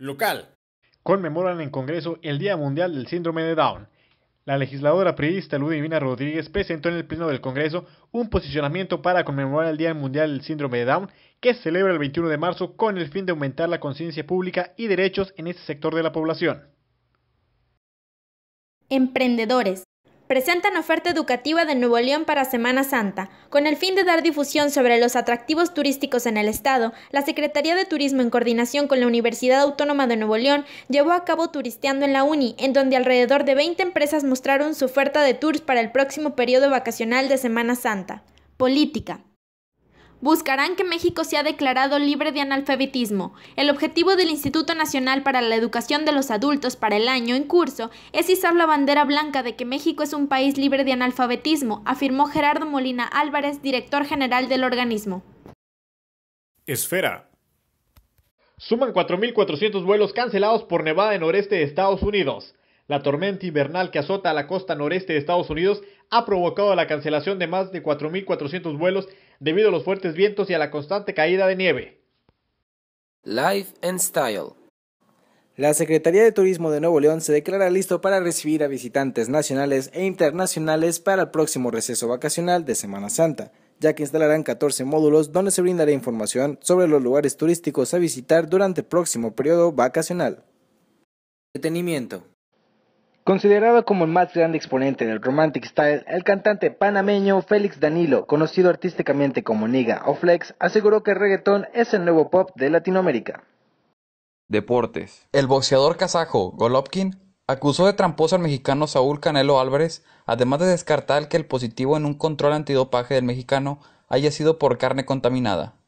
local. Conmemoran en Congreso el Día Mundial del Síndrome de Down. La legisladora priista Ludivina Rodríguez presentó en el Pleno del Congreso un posicionamiento para conmemorar el Día Mundial del Síndrome de Down, que se celebra el 21 de marzo con el fin de aumentar la conciencia pública y derechos en este sector de la población. Emprendedores, presentan oferta educativa de Nuevo León para Semana Santa. Con el fin de dar difusión sobre los atractivos turísticos en el estado, la Secretaría de Turismo en coordinación con la Universidad Autónoma de Nuevo León llevó a cabo Turisteando en la Uni, en donde alrededor de 20 empresas mostraron su oferta de tours para el próximo periodo vacacional de Semana Santa. Política. Buscarán que México sea declarado libre de analfabetismo. El objetivo del Instituto Nacional para la Educación de los Adultos para el año en curso es izar la bandera blanca de que México es un país libre de analfabetismo, afirmó Gerardo Molina Álvarez, director general del organismo. Esfera. Suman 4.400 vuelos cancelados por nevada en noreste de Estados Unidos. La tormenta invernal que azota la costa noreste de Estados Unidos ha provocado la cancelación de más de 4.400 vuelos debido a los fuertes vientos y a la constante caída de nieve. Life and Style la Secretaría de Turismo de Nuevo León se declara listo para recibir a visitantes nacionales e internacionales para el próximo receso vacacional de Semana Santa, ya que instalarán 14 módulos donde se brindará información sobre los lugares turísticos a visitar durante el próximo periodo vacacional. Detenimiento. Considerado como el más grande exponente del Romantic Style, el cantante panameño Félix Danilo, conocido artísticamente como Niga o Flex, aseguró que el reggaetón es el nuevo pop de Latinoamérica. Deportes. El boxeador kazajo Golovkin acusó de tramposo al mexicano Saúl Canelo Álvarez, además de descartar que el positivo en un control antidopaje del mexicano haya sido por carne contaminada.